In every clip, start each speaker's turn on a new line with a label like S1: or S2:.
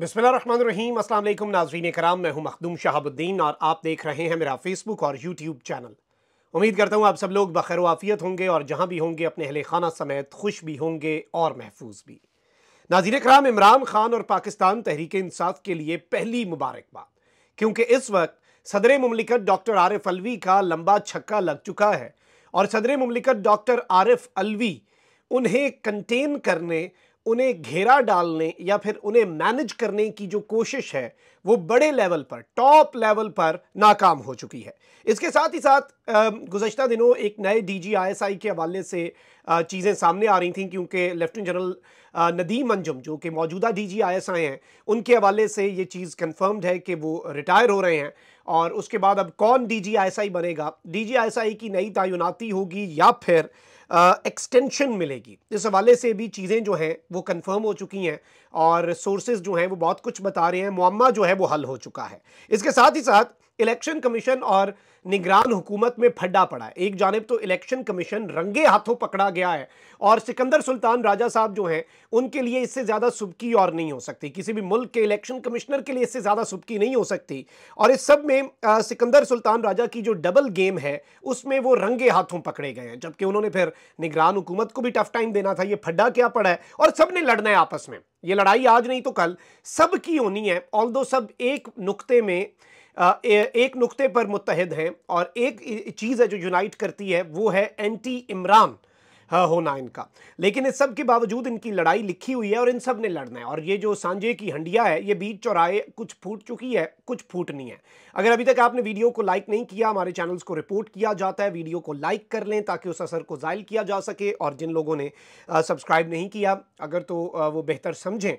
S1: बिस्मिल्लाम असल नाजरीन कराम मैं हूं मखदूम शहाबुद्दीन और आप देख रहे हैं मेरा फेसबुक और यूट्यूब चैनल उम्मीद करता हूं आप सब लोग बखैर आफियत होंगे और जहां भी होंगे अपने अहल खाना समेत खुश भी होंगे और महफूज भी नाजीर कराम इमरान खान और पाकिस्तान तहरीक इंसाफ के लिए पहली मुबारकबाद क्योंकि इस वक्त सदर ममलिकत डॉक्टर आरिफ अलवी का लंबा छक्का लग चुका है और सदर ममलिकत डॉक्टर आरिफ अलवी उन्हें कंटेन करने उन्हें घेरा डालने या फिर उन्हें मैनेज करने की जो कोशिश है वो बड़े लेवल पर टॉप लेवल पर नाकाम हो चुकी है इसके साथ ही साथ गुजशत दिनों एक नए डी जी आई एस आई के हवाले से चीज़ें सामने आ रही थी क्योंकि लेफ्टिनेंट जनरल नदीम अंजम जो कि मौजूदा डी जी आई एस आई हैं उनके हवाले से ये चीज़ कन्फर्म्ड है कि वो रिटायर हो रहे हैं और उसके बाद अब कौन डी जी आई एस आई बनेगा डी जी आई एस आई की नई तयनती होगी या फिर एक्सटेंशन मिलेगी इस हवाले से भी चीज़ें जो हैं वो कन्फर्म हो चुकी हैं और सोर्सेज जो हैं वो बहुत कुछ बता रहे हैं मामा जो है है वो हल हो चुका है इसके साथ ही साथ इलेक्शन कमीशन और निगरान हुकूमत में फड्डा पड़ा है एक जानब तो इलेक्शन कमीशन रंगे हाथों पकड़ा गया है और सिकंदर सुल्तान राजा साहब जो हैं उनके लिए इससे ज़्यादा सुबकी और नहीं हो सकती किसी भी मुल्क के इलेक्शन कमिश्नर के लिए इससे ज़्यादा सुबकी नहीं हो सकती और इस सब में आ, सिकंदर सुल्तान राजा की जो डबल गेम है उसमें वो रंगे हाथों पकड़े गए हैं जबकि उन्होंने फिर निगरान हुकूमत को भी टफ टाइम देना था ये फड्डा क्या पड़ा है और सब ने लड़ना है आपस में ये लड़ाई आज नहीं तो कल सब की होनी है ऑल सब एक नुकते में एक नुक्ते पर मुतहद हैं और एक चीज़ है जो यूनाइट करती है वो है एंटी इमरान होना इनका लेकिन इस सब के बावजूद इनकी लड़ाई लिखी हुई है और इन सब ने लड़ना है और ये जो सांझे की हंडिया है ये बीच चौराहे कुछ फूट चुकी है कुछ फूटनी है अगर अभी तक आपने वीडियो को लाइक नहीं किया हमारे चैनल्स को रिपोर्ट किया जाता है वीडियो को लाइक कर लें ताकि उस असर को जायल किया जा सके और जिन लोगों ने सब्सक्राइब नहीं किया अगर तो वो बेहतर समझें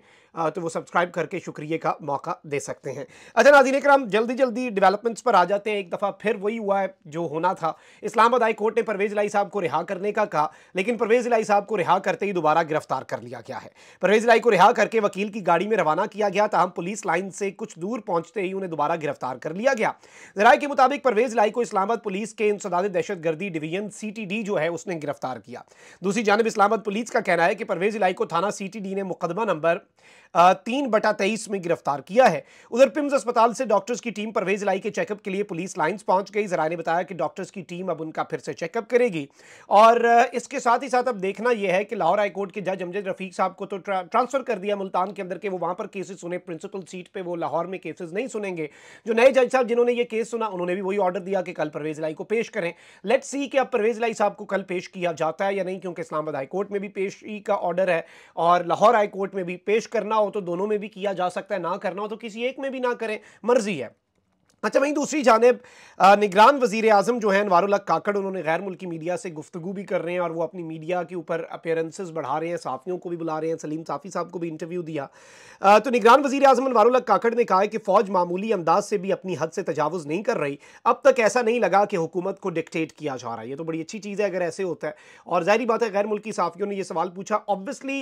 S1: तो वो सब्सक्राइब करके शुक्रिया का मौका दे सकते हैं अच्छा नाजीन कराम जल्दी जल्दी डेवलपमेंट्स पर आ जाते हैं एक दफ़ा फिर वही हुआ है जो होना था इस्लामाबाद हाई कोर्ट ने परवेज़ लाई साहब को रिहा करने का कहा लेकिन परवेज़ लाई साहब को रिहा करते ही दोबारा गिरफ्तार कर लिया गया है परवेज़ लाई को रिहा करके वकील की गाड़ी में रवाना किया गया तहम पुलिस लाइन से कुछ दूर पहुँचते ही उन्हें दोबारा गिरफ्तार कर लिया लिया गया जराये के मुताबिक परवेज लाई को इस्लामाबाद पुलिस के इंसदाद दहशतगर्दी डिवीजन सीटीडी जो है उसने गिरफ्तार किया दूसरी जानब इस्लामाबाद पुलिस का कहना है कि परवेज लाई को थाना सीटीडी ने मुकदमा नंबर तीन बटा तेईस में गिरफ्तार किया है उधर पिम्स अस्पताल से डॉक्टर्स की टीम परवेज लाई के चेकअप के लिए पुलिस लाइन्स पहुंच गई जरा ने बताया कि डॉक्टर्स की टीम अब उनका फिर से चेकअप करेगी और इसके साथ ही साथ अब देखना यह है कि लाहौर हाईकोर्ट के जज अमजद रफीक साहब को तो ट्रांसफर कर दिया मुल्तान के अंदर के वो वहां पर केसेस सुने प्रिंसिपल सीट पर वो लाहौर में केसेस नहीं सुनेंगे जो नए जज साहब जिन्होंने ये केस सुना उन्होंने भी वही ऑर्डर दिया कि कल परवेज लाई को पेश करें लेट्स सी कि अब परवेज लाई साहब को कल पेश किया जाता है या नहीं क्योंकि इस्लामाबाद हाई कोर्ट में भी पेशी का ऑर्डर है और लाहौर हाई कोर्ट में भी पेश करना हो तो दोनों में भी किया जा सकता है ना करना हो तो किसी एक में भी ना करें मर्जी है अच्छा वहीं दूसरी जानब निगरान वजीर अजम जो हैं अनवारुल्ला काकड़ उन्होंने गैर मुल्की मीडिया से गुफ्तु भी कर रहे हैं और वो अपनी मीडिया के ऊपर अपेयरेंसेज बढ़ा रहे हैं साफ़ियों को भी बुला रहे हैं सलीम साफ़ी साहब को भी इंटरव्यू दिया आ, तो निगरान वजी अजम अनवारुल्ला काकड़ ने कहा कि फ़ौज मामूली अंदाज से भी अपनी हद से तजावज़ नहीं कर रही अब तक ऐसा नहीं लगा कि हुकूमत को डिक्टेट किया जा रहा है ये तो बड़ी अच्छी चीज़ है अगर ऐसे होता है और जाहिर बात है गैर मुल्की साफ़ियों ने यह सवाल पूछा ऑब्वियसली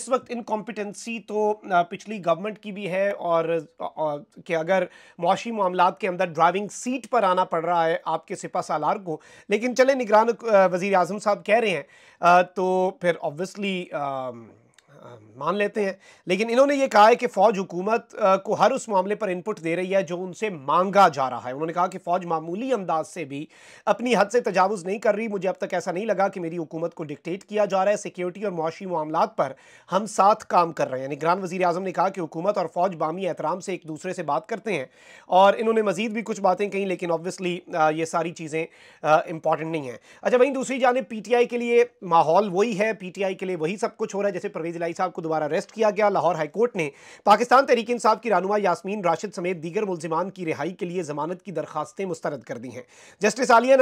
S1: इस वक्त इनकॉम्पिटेंसी तो पिछली गवर्नमेंट की भी है और कि अगर मुआशी मामला हालात के अंदर ड्राइविंग सीट पर आना पड़ रहा है आपके सिपा सालार को लेकिन चले निगरान वजीर अजम साहब कह रहे हैं तो फिर ऑब्वियसली मान लेते हैं लेकिन इन्होंने ये कहा है कि फ़ौज हुकूमत को हर उस मामले पर इनपुट दे रही है जो उनसे मांगा जा रहा है उन्होंने कहा कि फ़ौज मामूली अंदाज से भी अपनी हद से तजावज़ नहीं कर रही मुझे अब तक ऐसा नहीं लगा कि मेरी हुकूमत को डिक्टेट किया जा रहा है सिक्योरिटी और मुआशी मामला पर हम साथ काम कर रहे हैं निगरान वजी अजम ने कहा कि हुकूमत और फ़ौज बामी एहतराम से एक दूसरे से बात करते हैं और इन्होंने मजीद भी कुछ बातें कहीं लेकिन ऑब्वियसली ये सारी चीज़ें इंपॉर्टेंट नहीं हैं अच्छा वहीं दूसरी जानब पी टी आई के लिए माहौल वही है पी टी आई के लिए वही सब कुछ हो रहा है जैसे परवेज लाई भाई साहब को दोबारा अरेस्ट किया गया लाहौर हाईकोर्ट ने पाकिस्तान तहरीक इंसाफ की रानुमा यासमीन राशिद समेत दीगर मुलजमान की रिहाई के लिए जमानत की दरखास्तें मुस्तरद कर दी हैं जस्टिस आलिया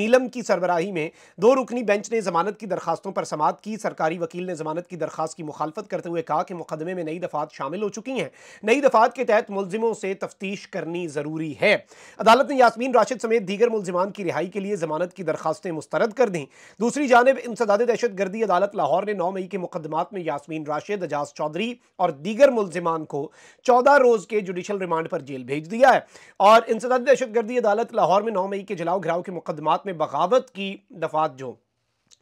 S1: नीलम की सरबराही में दो रुकनी बेंच ने जमानत की दरखास्तों पर समात की सरकारी वकील ने जमानत की दरखास्त की मुखालफत करते हुए कहा कि मुकदमे में नई दफात शामिल हो चुकी हैं नई दफात के तहत मुलजिमों से तफ्तीश करनी जरूरी है अदालत ने यासमीन राशिद समेत दीगर मुलजमान की रिहाई के लिए जमानत की दरखास्तें मुस्तरद कर दी दूसरी जानब इंसदाद दहशत गर्दी अदालत लाहौर ने नौ मई के मुकदमात में यासमी यासमीन राशिद एजाज चौधरी और दीगर मुलजिमान को चौदह रोज़ के जुडिशल रिमांड पर जेल भेज दिया है और इंसदाद दहशतगर्दी अदालत लाहौर में नौ मई के जलाओ घराव के मुकदमात में बगावत की दफात जो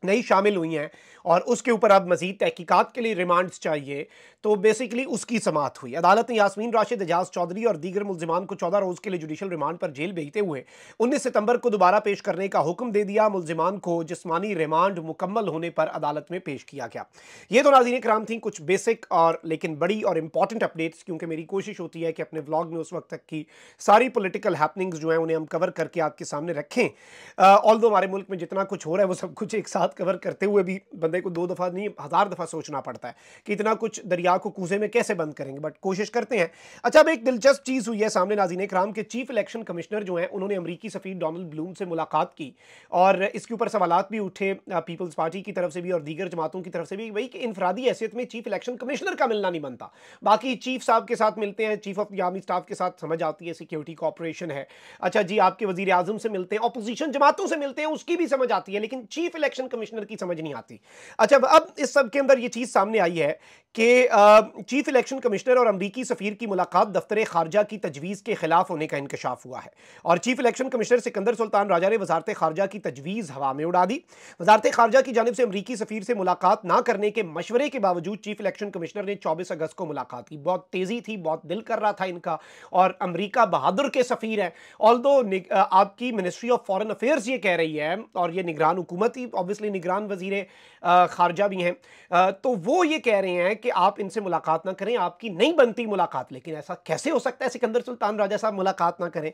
S1: नई शामिल हुई हैं और उसके ऊपर अब मजीद तहकीकत के लिए रिमांड्स चाहिए तो बेसिकली उसकी समात हुई अदालत ने यासमीन राशिद एजाज चौधरी और दीगर मुलजमान को चौदह रोज़ के लिए जुडिशल रिमांड पर जेल भेजते हुए उन्नीस सितंबर को दोबारा पेश करने का हुक्म दे दिया मुलजमान को जिसमानी रिमांड मुकम्मल होने पर अदालत में पेश किया गया ये तो नाजीन कराम थी कुछ बेसिक और लेकिन बड़ी और इंपॉर्टेंट अपडेट्स क्योंकि मेरी कोशिश होती है कि अपने ब्लॉग में उस वक्त तक की सारी पोलिटिकल हैपनिंग्स जो है उन्हें हम कवर करके आपके सामने रखें ऑल हमारे मुल्क में जितना कुछ हो रहा है वो सब कुछ एक साथ कवर करते हुए भी बंदे को दो दफ़ा नहीं हज़ार दफ़ा सोचना पड़ता है कि इतना कुछ दरिया को कूजे में कैसे बंद करेंगे बट कोशिश करते हैं अच्छा अब एक दिलचस्प चीज़ हुई है सामने नाजीन कराम के चीफ इलेक्शन कमिश्नर जो हैं उन्होंने अमरीकी सफी डोनल्ड ब्लूम से मुलाकात की और इसके ऊपर सवाल भी उठे पीपल्स पार्टी की तरफ से भी और दीगर जमातों की तरफ से भी वही कि इनफरादी हैसियत में चीफ इलेक्शन कमिश्नर का मिलना नहीं बनता बाकी चीफ साहब के साथ मिलते हैं चीफ ऑफ आर्मी स्टाफ के साथ समझ आती है सिक्योरिटी कॉपरेशन है अच्छा जी आपके वजीर आजम से मिलते हैं अपोजिशन जमातों से मिलते हैं उसकी भी समझ आती है लेकिन चीफ इलेक्शन कमिश्नर की समझ नहीं आती अच्छा अब इस सब के अंदर ये चीज़ सामने आई है कि चीफ इलेक्शन कमिश्नर और अमरीकी सफ़ीर की मुलाकात दफ्तर खारजा की तजवीज़ के ख़िलाफ़ होने का इंकशाफ हुआ है और chief election commissioner Sikandar Sultan Raja ने वजारत खारजा की तजवीज़ हवा में उड़ा दी वजारत खारजा की जानब से अमरीकी सफ़ीर से मुलाकात ना करने के मशवरे के बावजूद चीफ इलेक्शन कमिश्नर ने चौबीस अगस्त को मुलाकात की बहुत तेज़ी थी बहुत दिल कर रहा था इनका और अमरीका बहादुर के सफ़ीर हैं ऑल दो आपकी मिनिस्ट्री ऑफ फॉरन अफेयर्स ये कह रही है और ये निगरान हुकूमत ही ऑबियसली निगरान वजीर खारजा भी हैं तो वो ये कह रहे हैं कि आप इनसे मुलाकात ना करें आपकी नहीं बनती मुलाकात लेकिन ऐसा कैसे हो सकता है सिकंदर सुल्तान राजा साहब मुलाकात ना करें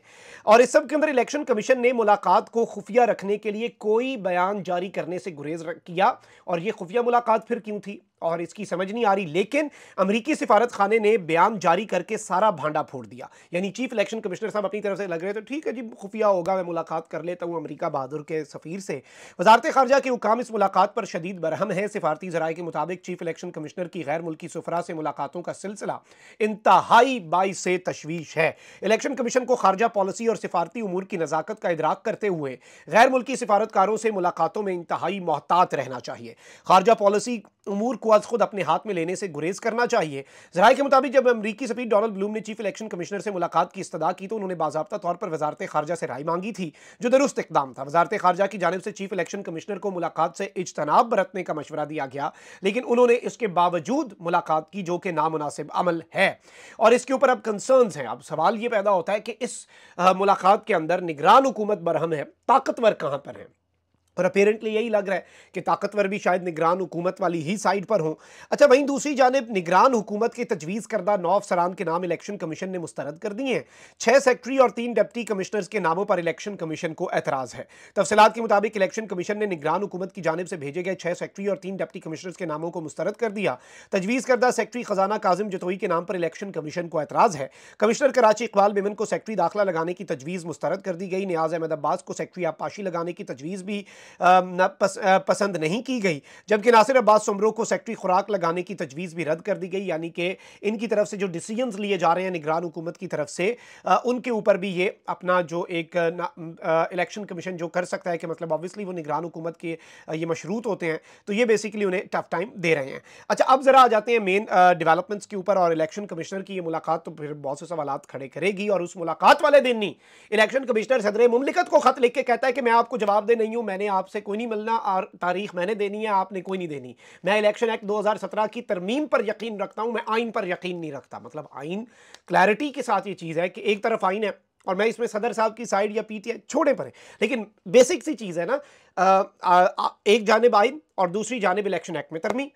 S1: और इस सब के अंदर इलेक्शन कमीशन ने मुलाकात को खुफिया रखने के लिए कोई बयान जारी करने से गुरेज किया और ये खुफिया मुलाकात फिर क्यों थी और इसकी समझ नहीं आ रही लेकिन अमरीकी सिफारत खाने ने बयान जारी करके सारा भांडा फोड़ दिया यानी चीफ इलेक्शन कमिश्नर साहब अपनी तरफ से लग रहे थे ठीक है जी खुफिया होगा मैं मुलाकात कर लेता हूँ अमरीका बहादुर के सफ़ीर से वजारत खारजा के हुकाम इस मुलाकात पर शदीद बरहम है सिफारती जराए के मुताबिक चीफ इलेक्शन कमिश्नर की गैर मुल्की सफरा से मुलाकातों का सिलसिला इंतहाई बाई से तशवीश है इलेक्शन कमीशन को खारजा पॉलिसी और सिफारती उमूर की नज़ाकत का इदराक करते हुए गैर मुल्की सिफारतकारों से मुलाकातों में इंतहाई मोहतात रहना चाहिए खारजा पॉलिसी अमूर को आज खुद अपने हाथ में लेने से गुरेज करना चाहिए जराये के मुताबिक जब अमरीकी सफी डोनल्ड ब्लूम ने चीफ इलेक्शन कमिश्नर से मुलाकात की इस्तः की तो उन्होंने बाबा तौर पर वजारत खारजा से राय मांगी थी जो दुरुस्त इकदाम था वजारत खारजा की जानब से चीफ इलेक्शन कमिश्नर को मुलाकात से इजतनाब बरतने का मशवरा दिया गया लेकिन उन्होंने इसके बावजूद मुलाकात की जो कि नामनासिब अमल है और इसके ऊपर अब कंसर्न हैं अब सवाल यह पैदा होता है कि इस मुलाकात के अंदर निगरान हुकूमत बरहम है ताकतवर कहाँ पर है पर अपेरेंटली यही लग रहा है कि ताकतवर भी शायद निगरान हुकूमत वाली ही साइड पर हों अच्छा वहीं दूसरी जानब निगरान हुकूमत के तजवीज़ करदा नौ अफसरान के नाम इलेक्शन कमीशन ने मुस्तरद कर दिए हैं छः सेक्रेटरी और तीन डिप्टी कमिश्नर्स के नामों पर इलेक्शन कमीशन को एतराज़ है तफसलत के मुताबिक इलेक्शन कमीशन ने निगरान हुकूमत की जानब से भेजे गए छः सेक्रेटरी और तीन डिप्टी कमिश्नर्स के नामों को मुस्तरद कर दिया तजवीज़ करदा सेक्रेटरी खजाना काजिम जतोई के नाम पर इलेक्शन कमीशन को एतराज़ है कमिश्नर कराची इकबाल मेमन को सेक्रेटरी दाखिला लगाने की तजवीज़ मुस्तरद कर दी गई न्याज अहमद अब्बास को सेक्रेटरी आपाशी लगाने की तजवीज़ भी पसंद नहीं की गई जबकि नासिर अब्बास समरू को सेक्रेटरी खुराक लगाने की तजवीज़ भी रद्द कर दी गई यानी कि इनकी तरफ से जो डिसीजन लिए जा रहे हैं निगरान हुकूमत की तरफ से उनके ऊपर भी ये अपना जो एक इलेक्शन कमीशन जो कर सकता है कि मतलब ऑब्वियसली वो निगरान हुकूमत के ये मशरूत होते हैं तो ये बेसिकली उन्हें टफ टाइम दे रहे हैं अच्छा अब ज़रा आ जाते हैं मेन डेवलपमेंट्स के ऊपर और इलेक्शन कमिश्नर की ये मुलाकात तो फिर बहुत से सवाल खड़े करेगी और उस मुलाकात वाले दिन नहीं इलेक्शन कमिश्नर सदर मुमलिकत को खत लिख के कहता है कि मैं आपको जवाब दे नहीं हूँ मैंने आपसे कोई नहीं मिलना और तारीख मैंने देनी है आपने कोई नहीं देनी मैं इलेक्शन एक्ट 2017 की तरमीम पर यकीन रखता हूँ मैं आइन पर यकीन नहीं रखता मतलब आइन क्लैरिटी के साथ ये चीज़ है कि एक तरफ आइन है और मैं इसमें सदर साहब की साइड या पीटीआई छोड़े पर है लेकिन बेसिक सी चीज़ है ना आ, आ, आ, एक जानब आइन और दूसरी जानब इलेक्शन एक्ट में तरमी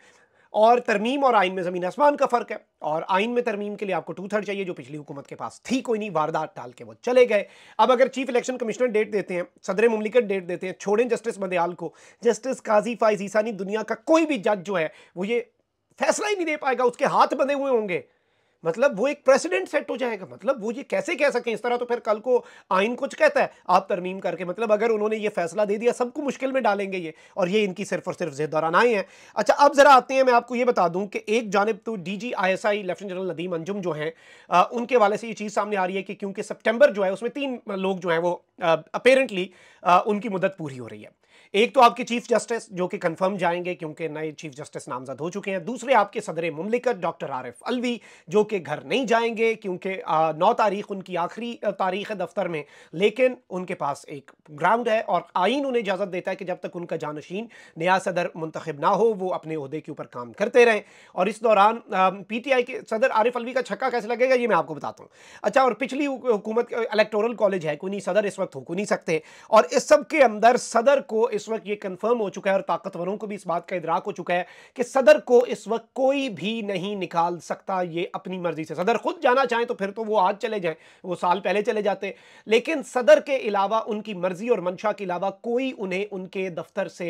S1: और तरमीम और आइन में ज़मीन आसमान का फ़र्क है और आइन में तरमीम के लिए आपको टू थर्ड चाहिए जो पिछली हुकूमत के पास थी कोई नहीं वारदात डाल के वो चले गए अब अगर चीफ इलेक्शन कमिश्नर डेट देते हैं सदर मुमलिकत डेट देते हैं छोड़ें जस्टिस मदयाल को जस्टिस काजी फाइज ईसानी दुनिया का कोई भी जज जो है वो ये फैसला ही नहीं दे पाएगा उसके हाथ बंधे हुए होंगे मतलब वो एक प्रेसिडेंट सेट हो जाएगा मतलब वो ये कैसे कह सकें इस तरह तो फिर कल को आइन कुछ कहता है आप तरमीम करके मतलब अगर उन्होंने ये फैसला दे दिया सबको मुश्किल में डालेंगे ये और ये इनकी सिर्फ और सिर्फ जिद दौरान आए हैं अच्छा अब ज़रा आते हैं मैं आपको ये बता दूँ कि एक जानब तो D G I S I lieutenant general Nadeem Anjum जो हैं उनके वाले से ये चीज़ सामने आ रही है कि क्योंकि सेप्टेम्बर जो है उसमें तीन लोग जो हैं वो अपेरेंटली उनकी मुदत पूरी हो रही है एक तो आपके चीफ जस्टिस जो कि कंफर्म जाएंगे क्योंकि नए चीफ जस्टिस नामजद हो चुके हैं दूसरे आपके सदर ममलिकत डॉक्टर आरिफ अलवी जो कि घर नहीं जाएंगे क्योंकि नौ तारीख उनकी आखिरी तारीख है दफ्तर में लेकिन उनके पास एक ग्राउंड है और आइन उन्हें इजाज़त देता है कि जब तक उनका जानशीन नया सदर मुंतब ना हो वो अपने अहदे के ऊपर काम करते रहें और इस दौरान पी टी आई के सदर आरिफ अलवी का छक्का कैसे लगेगा ये मैं आपको बताता हूँ अच्छा और पिछली हुकूमत इलेक्टोरल कॉलेज है कोई सदर इस वक्त हो नहीं सकते और इस सब के अंदर सदर को इस वक्त ये कंफर्म हो चुका है और ताकतवरों को भी इस बात का इदराक हो चुका है कि सदर को इस वक्त कोई भी नहीं निकाल सकता ये अपनी मर्जी से सदर खुद जाना चाहें तो फिर तो वो आज चले जाएं वो साल पहले चले जाते लेकिन सदर के अलावा उनकी मर्जी और मंशा के अलावा कोई उन्हें उनके दफ्तर से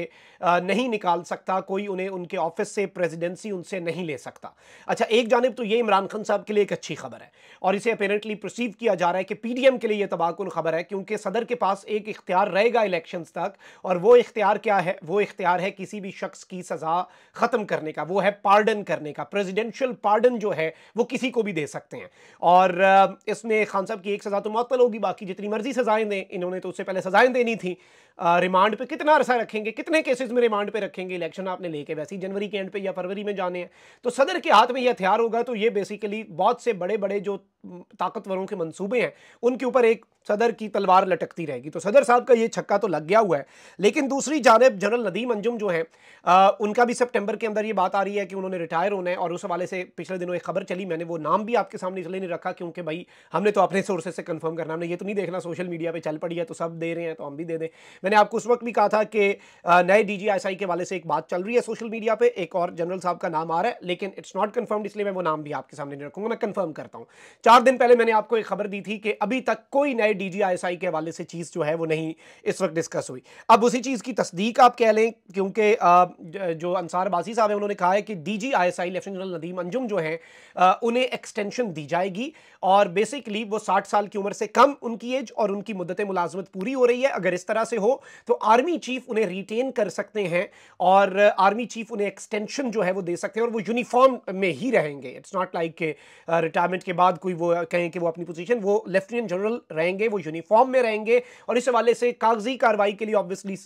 S1: नहीं निकाल सकता कोई उन्हें उनके ऑफिस से प्रेजिडेंसी उनसे नहीं ले सकता अच्छा एक जानब तो ये इमरान खान साहब के लिए एक अच्छी खबर है और इसे अपेरेंटली प्रोसीव किया जा रहा है कि पी के लिए यह तबाहकुन खबर है क्योंकि सदर के पास एक इख्तियार रहेगा इलेक्शन तक और वो इख्तियार क्या है वो इख्तियार है किसी भी शख्स की सज़ा ख़त्म करने का वो है पार्डन करने का प्रेजिडेंशियल पार्डन जो है वो किसी को भी दे सकते हैं और इसमें खान साहब की एक सज़ा तो मअतल होगी बाकी जितनी मर्जी सज़ाएं दें इन्होंने तो उससे पहले सज़ाएं देनी थी रिमांड पे कितना अरसा रखेंगे कितने केसेस में रिमांड पे रखेंगे इलेक्शन आपने लेके वैसे ही जनवरी के एंड पे या फरवरी में जाने हैं तो सदर के हाथ में ये हथियार होगा तो ये बेसिकली बहुत से बड़े बड़े जो ताकतवरों के मंसूबे हैं उनके ऊपर एक सदर की तलवार लटकती रहेगी तो सदर साहब का ये छक्का तो लग गया हुआ है लेकिन दूसरी जानब जनरल नदीम अंजुम जो है आ, उनका भी सितंबर के अंदर ये बात आ रही है कि उन्होंने रिटायर होना है और उस हवाले से पिछले दिनों एक खबर चली मैंने वो नाम भी आपके सामने इसलिए नहीं रखा क्योंकि भाई हमने तो अपने सोर्सेज से कन्फर्म करना हमने ये तो नहीं देखना सोशल मीडिया पर चल पड़ी है तो सब दे रहे हैं तो हम भी दे दें मैंने आपको उस वक्त भी कहा था कि नए डी के वाले से एक बात चल रही है सोशल मीडिया पर एक और जनरल साहब का नाम आ रहा है लेकिन इट्स नॉट कन्फर्म्ड इसलिए मैं वो नाम भी आपके सामने नहीं रखूंगा मैं कन्फर्म करता हूँ चार दिन पहले मैंने आपको एक खबर दी थी कि अभी तक कोई नए डी के हवाले से चीज़ जो है वो नहीं इस वक्त डिस्कस हुई अब उसी चीज़ की तस्दीक आप कह लें क्योंकि जो अंसार बासी साहब हैं उन्होंने कहा है कि D G I S I lieutenant general Nadeem Anjum जो है उन्हें एक्सटेंशन दी जाएगी और बेसिकली वो साठ साल की उम्र से कम उनकी एज और उनकी मुद्दत मुलाजमत पूरी हो रही है अगर इस तरह से हो तो आर्मी चीफ उन्हें रिटेन कर सकते हैं और uh, आर्मी चीफ उन्हें एक्सटेंशन जो है वो दे सकते हैं और वो यूनिफॉर्म में ही रहेंगे इट्स नॉट लाइक के रिटायरमेंट के बाद कोई वो कहें कि वो अपनी पोजीशन वो लेफ्टिनेंट जनरल रहेंगे वो यूनिफॉर्म में रहेंगे और इस हवाले से कागजी कार्रवाई के लिए ऑब्वियसली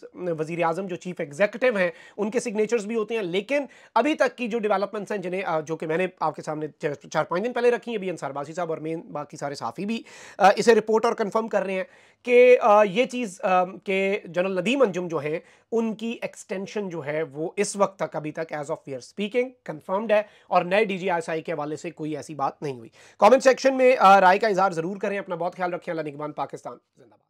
S1: वजी अजम जो चीफ एग्जीक्यूटिव हैं उनके सिग्नेचर्स भी होते हैं लेकिन अभी तक की जो डेवलपमेंट्स हैं जिन्हें uh, जो कि मैंने आपके सामने चार पाँच दिन पहले रखी है अभी अंसार बासी साहब और मेन बाकी सारे साफी भी uh, इसे रिपोर्ट और कन्फर्म कर रहे हैं कि ये चीज़ um, के जनरल नदीम अंजुम जो हैं उनकी एक्सटेंशन जो है वो इस वक्त तक अभी तक as of we speaking confirmed है और नए डी के हवाले से कोई ऐसी बात नहीं हुई कॉमेंट सेक्शन में राय का इजहार ज़रूर करें अपना बहुत ख्याल रखें अला निगमान पाकिस्तान जिंदाबाद